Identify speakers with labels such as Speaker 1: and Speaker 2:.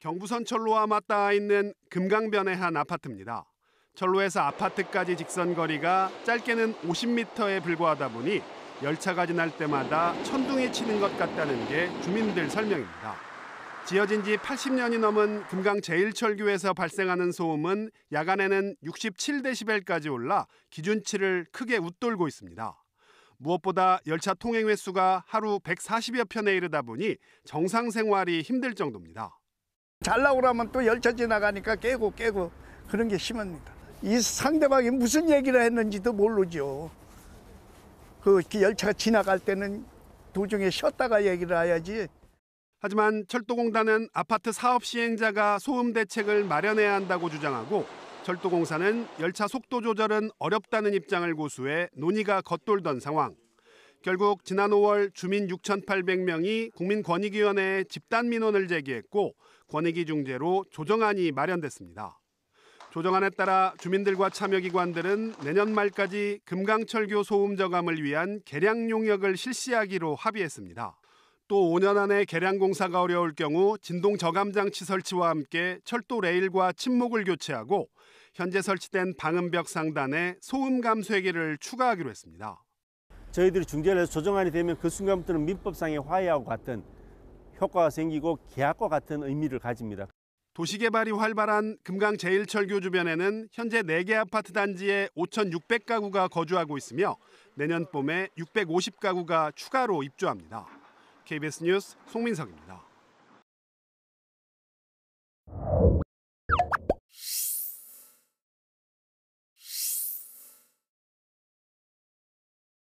Speaker 1: 경부선 철로와 맞닿아 있는 금강변의 한 아파트입니다. 철로에서 아파트까지 직선 거리가 짧게는 50m에 불과하다 보니 열차가 지날 때마다 천둥이 치는 것 같다는 게 주민들 설명입니다. 지어진 지 80년이 넘은 금강 제1철교에서 발생하는 소음은 야간에는 67데시벨까지 올라 기준치를 크게 웃돌고 있습니다. 무엇보다 열차 통행 횟수가 하루 140여 편에 이르다 보니 정상 생활이 힘들 정도입니다.
Speaker 2: 잘 나오라면 또 열차 지나가니까 깨고 깨고 그런 게 심합니다. 이 상대방이 무슨 얘기를 했는지도 모르죠. 그 열차가 지나갈 때는 도중에 쉬었다가 얘기를 해야지. 하지만 철도공단은
Speaker 1: 아파트 사업 시행자가 소음 대책을 마련해야 한다고 주장하고 철도공사는 열차 속도 조절은 어렵다는 입장을 고수해 논의가 겉돌던 상황. 결국 지난 5월 주민 6,800명이 국민권익위원회에 집단 민원을 제기했고 권익위 중재로 조정안이 마련됐습니다. 조정안에 따라 주민들과 참여기관들은 내년 말까지 금강철교 소음 저감을 위한 개량 용역을 실시하기로 합의했습니다. 또 5년 안에 개량 공사가 어려울 경우 진동 저감 장치 설치와 함께 철도 레일과 침목을 교체하고 현재 설치된
Speaker 3: 방음벽 상단에 소음 감쇄기를 추가하기로 했습니다. 저희들이 중재를 해서 조정안이 되면 그 순간부터는 민법상의 화해하고 같은 효과가 생기고 계약과 같은 의미를 가집니다. 도시개발이 활발한 금강 제일철교 주변에는 현재 4개
Speaker 1: 아파트 단지에 5,600가구가 거주하고 있으며 내년 봄에 650가구가 추가로 입주합니다. KBS 뉴스 송민석입니다.